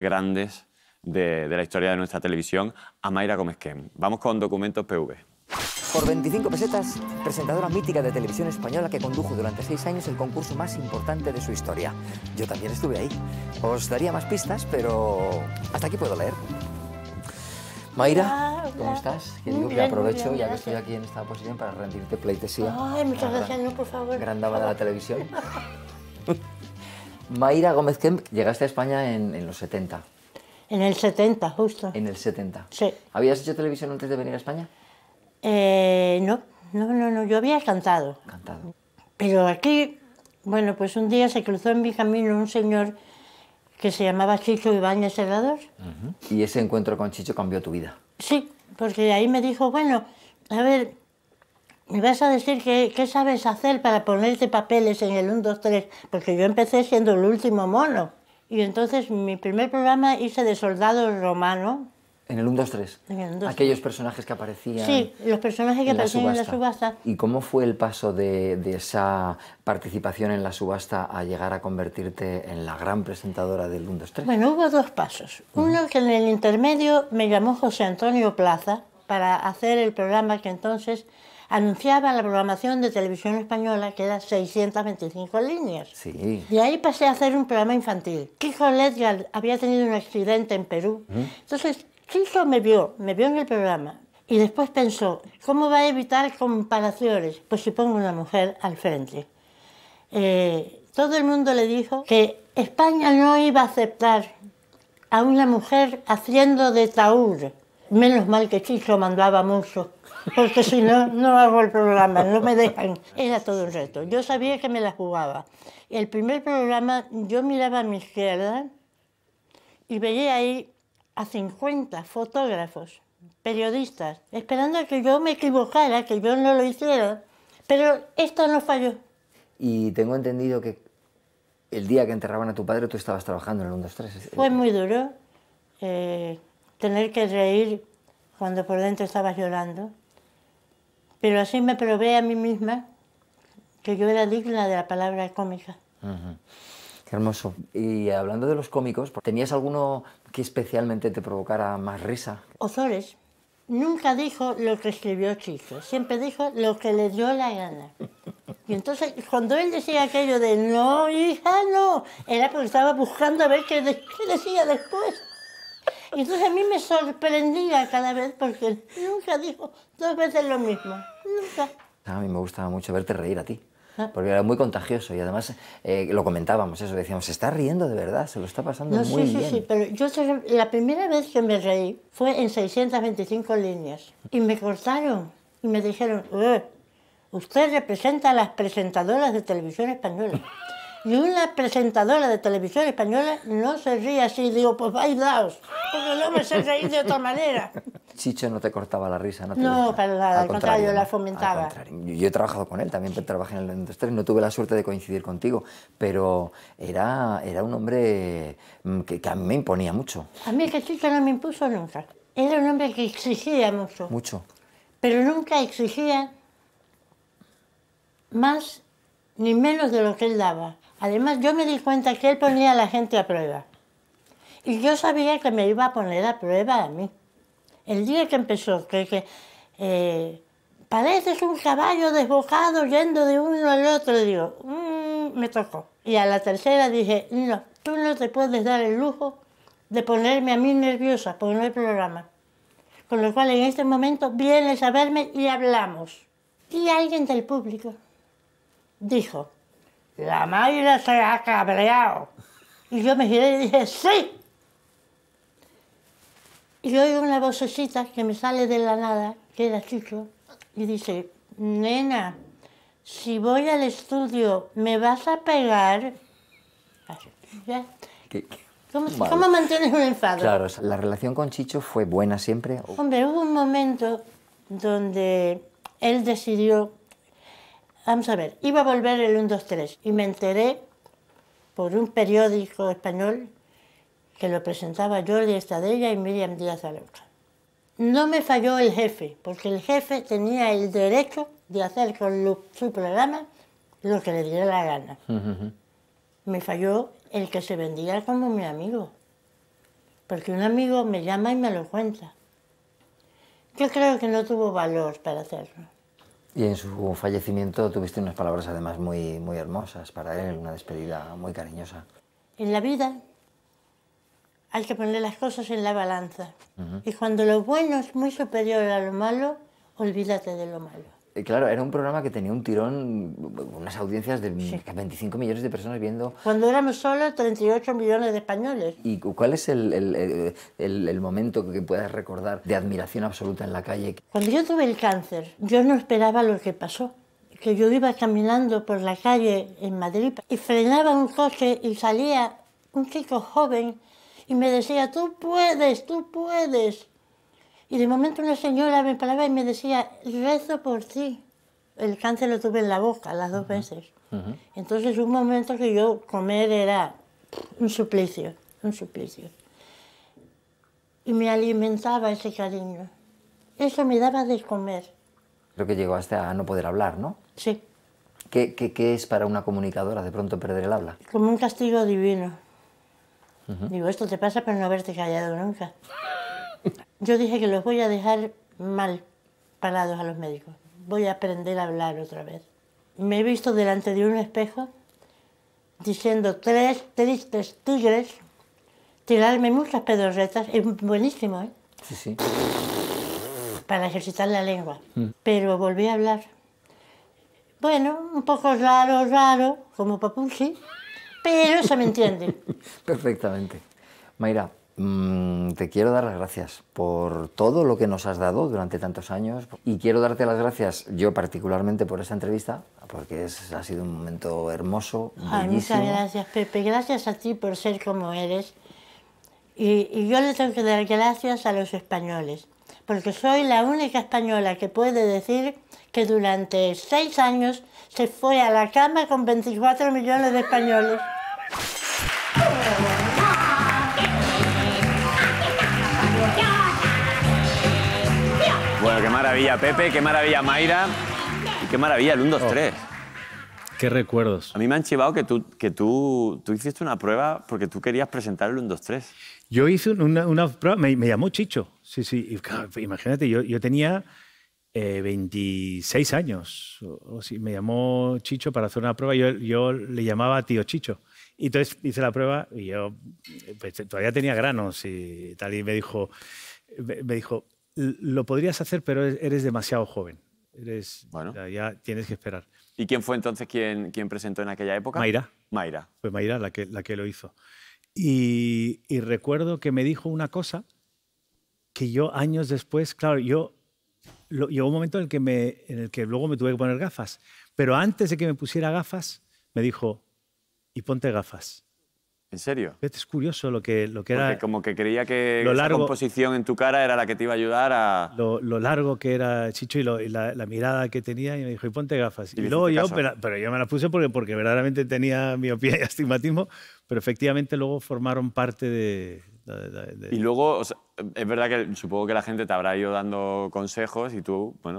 grandes de, la historia de nuestra televisión, a Mayra Gómez-Kem. Vamos con Documentos PV. Por 25 pesetas, presentadora mítica de televisión española que condujo durante seis años el concurso más importante de su historia. Yo también estuve ahí. Os daría más pistas, pero hasta aquí puedo leer. Mayra, ¿cómo estás? Que digo que aprovecho, ya que estoy aquí en esta posición, para rendirte pleitesía. Ay, muchas gracias, no, por favor. Gran dama de la televisión. Mayra Gómez Kemp, llegaste a España en, los 70. En el 70, justo. En el 70. Sí. ¿Habías hecho televisión antes de venir a España? Eh, no, no, no, no, yo había cantado. Cantado. Pero aquí, bueno, pues un día se cruzó en mi camino un señor que se llamaba Chicho Ibáñez Herrador. ¿Y ese encuentro con Chicho cambió tu vida? Sí, porque ahí me dijo, bueno, a ver, ¿Me vas a decir qué, qué sabes hacer para ponerte papeles en el 1, 2, 3? Porque yo empecé siendo el último mono. Y entonces mi primer programa hice de soldado romano. En el 1, 2, 3. En el 1, 2, Aquellos personajes que aparecían. Sí, los personajes que aparecían en la subasta. ¿Y cómo fue el paso de, de, esa participación en la subasta a llegar a convertirte en la gran presentadora del 1, 2, 3? Bueno, hubo dos pasos. Uno que en el intermedio me llamó José Antonio Plaza para hacer el programa que entonces anunciaba la programación de televisión española, que era 625 líneas. Sí. Y ahí pasé a hacer un programa infantil. Kiko Ledgar había tenido un accidente en Perú. Entonces, Kiko me vio, me vio en el programa. Y después pensó, ¿cómo va a evitar comparaciones? Pues si pongo una mujer al frente. Eh, todo el mundo le dijo que España no iba a aceptar a una mujer haciendo de taur. Menos mal que Chicho mandaba mucho, porque si no, no hago el programa, no me dejan. Era todo un reto. Yo sabía que me la jugaba. El primer programa yo miraba a mi izquierda y veía ahí a 50 fotógrafos, periodistas, esperando a que yo me equivocara, que yo no lo hiciera. Pero esto no falló. Y tengo entendido que el día que enterraban a tu padre tú estabas trabajando en el 1, 3. Fue muy duro. Eh, tener que reír cuando por dentro estabas llorando. Pero así me probé a mí misma que yo era digna de la palabra cómica. Qué hermoso. Y hablando de los cómicos, ¿tenías alguno que especialmente te provocara más risa? Ozores nunca dijo lo que escribió Chico, siempre dijo lo que le dio la gana. Y entonces, cuando él decía aquello de no, hija, no, era porque estaba buscando a ver qué decía después. Entonces a mí me sorprendía cada vez porque nunca dijo dos veces lo mismo. Nunca. Ah, a mí me gustaba mucho verte reír a ti. Ah. Porque era muy contagioso y además eh, lo comentábamos eso, decíamos, se está riendo de verdad, se lo está pasando muy sí, bien. Sí, sí, pero yo la primera vez que me reí fue en 625 líneas y me cortaron y me dijeron, eh, usted representa a las presentadoras de televisión española. Y una presentadora de televisión española no se ríe así. Digo, pues bailaos, porque no me sé reír de otra manera. Chicho no te cortaba la risa, ¿no? no, nada, al, contrario, la fomentaba. Yo, he trabajado con él, también trabajé en el 23, no tuve la suerte de coincidir contigo, pero era, era un hombre mm, que, a mí me imponía mucho. A mí que Chicho no me impuso nunca. Era un hombre que exigía mucho. Mucho. Pero nunca exigía más ni menos de lo que él daba. Además, yo me di cuenta que él ponía a la gente a prueba. Y yo sabía que me iba a poner a prueba a mí. El día que empezó, que, que eh, pareces un caballo desbocado yendo de uno al otro, digo, mm, me tocó. Y a la tercera dije, no, tú no te puedes dar el lujo de ponerme a mí nerviosa por el programa. Con lo cual en este momento vienes a verme y hablamos. Y alguien del público dijo, la Mayra se ha cabreado. Y yo me giré y dije, sí. Y yo una vocecita que me sale de la nada, que era Chicho, y dice, nena, si voy al estudio, ¿me vas a pegar? cómo ¿Cómo, mantienes un enfado? Claro, ¿la relación con Chicho fue buena siempre? Hombre, hubo un momento donde él decidió Vamos a ver, iba a volver el 1, 2, 3 y me enteré por un periódico español que lo presentaba Jordi Estadella y Miriam Díaz Alauca. No me falló el jefe, porque el jefe tenía el derecho de hacer con su programa lo que le diera la gana. Me falló el que se vendía como mi amigo, porque un amigo me llama y me lo cuenta. Yo creo que no tuvo valor para hacerlo. Y en su fallecimiento tuviste unas palabras además muy, muy hermosas para él, una despedida muy cariñosa. En la vida hay que poner las cosas en la balanza. Y cuando lo bueno es muy superior a lo malo, olvídate de lo malo. Eh, claro, era un programa que tenía un tirón, unas audiencias de 25 millones de personas viendo. Cuando éramos solo 38 millones de españoles. ¿Y cuál es el, eh, el, el, momento que puedas recordar de admiración absoluta en la calle? Cuando yo tuve el cáncer, yo no esperaba lo que pasó. Que yo iba caminando por la calle en Madrid y frenaba un coche y salía un chico joven y me decía, tú puedes, tú puedes. Y de momento una señora me paraba y me decía, rezo por ti. El cáncer lo tuve en la boca las dos veces. Entonces un momento que yo comer era un suplicio, un suplicio. Y me alimentaba ese cariño. Eso me daba de comer. Creo que llegó hasta a no poder hablar, ¿no? Sí. ¿Qué, qué, qué es para una comunicadora de pronto perder el habla? Como un castigo divino. Digo, esto te pasa por no haberte callado nunca. Yo dije que los voy a dejar mal parados a los médicos. Voy a aprender a hablar otra vez. Me he visto delante de un espejo diciendo tres tristes tigres, tirarme muchas pedorretas, es buenísimo, ¿eh? Sí, sí. Para ejercitar la lengua. Mm. Pero volví a hablar. Bueno, un poco raro, raro, como papuchi, pero se me entiende. Perfectamente. Mayra, Mm, te quiero dar las gracias por todo lo que nos has dado durante tantos años y quiero darte las gracias yo particularmente por esta entrevista porque ha sido un momento hermoso. muchas gracias Pepe, gracias a ti por ser como eres y, y yo le tengo que dar gracias a los españoles porque soy la única española que puede decir que durante seis años se fue a la cama con 24 millones de españoles. Qué maravilla, Pepe, qué maravilla, Mayra. Y qué maravilla, el 1, 2, 3. Qué recuerdos. A mí me han chivado que tú, que tú, tú hiciste una prueba porque tú querías presentar el 1, 2, 3. Yo hice una, prueba, me, llamó Chicho. Sí, sí. imagínate, yo, yo tenía 26 eh, años. O, si sí, me llamó Chicho para hacer una prueba. Yo, yo le llamaba tío Chicho. Y entonces hice la prueba y yo pues, todavía tenía granos y tal. Y me dijo, me dijo, lo podrías hacer, pero e-, eres demasiado joven. ya, tienes que esperar. ¿Y quién fue entonces quien, presentó en aquella época? Mayra. Mayra. Fue Mayra la que, lo hizo. Y, recuerdo que me dijo una cosa que yo años después, claro, yo llegó un momento en el, que en el que luego me tuve que poner gafas, pero antes de que me pusiera gafas, me dijo, y ponte gafas. ¿En serio? Es curioso lo que, lo que era... como que creía que la composición en tu cara era la que te iba a ayudar a... Lo, largo que era Chicho y, la, mirada que tenía, y me dijo, y ponte gafas. Y, luego yo, pero, yo me las puse porque, porque verdaderamente tenía miopía y astigmatismo, pero efectivamente luego formaron parte de... Y luego, es verdad que supongo que la gente te habrá ido dando consejos y tú, bueno,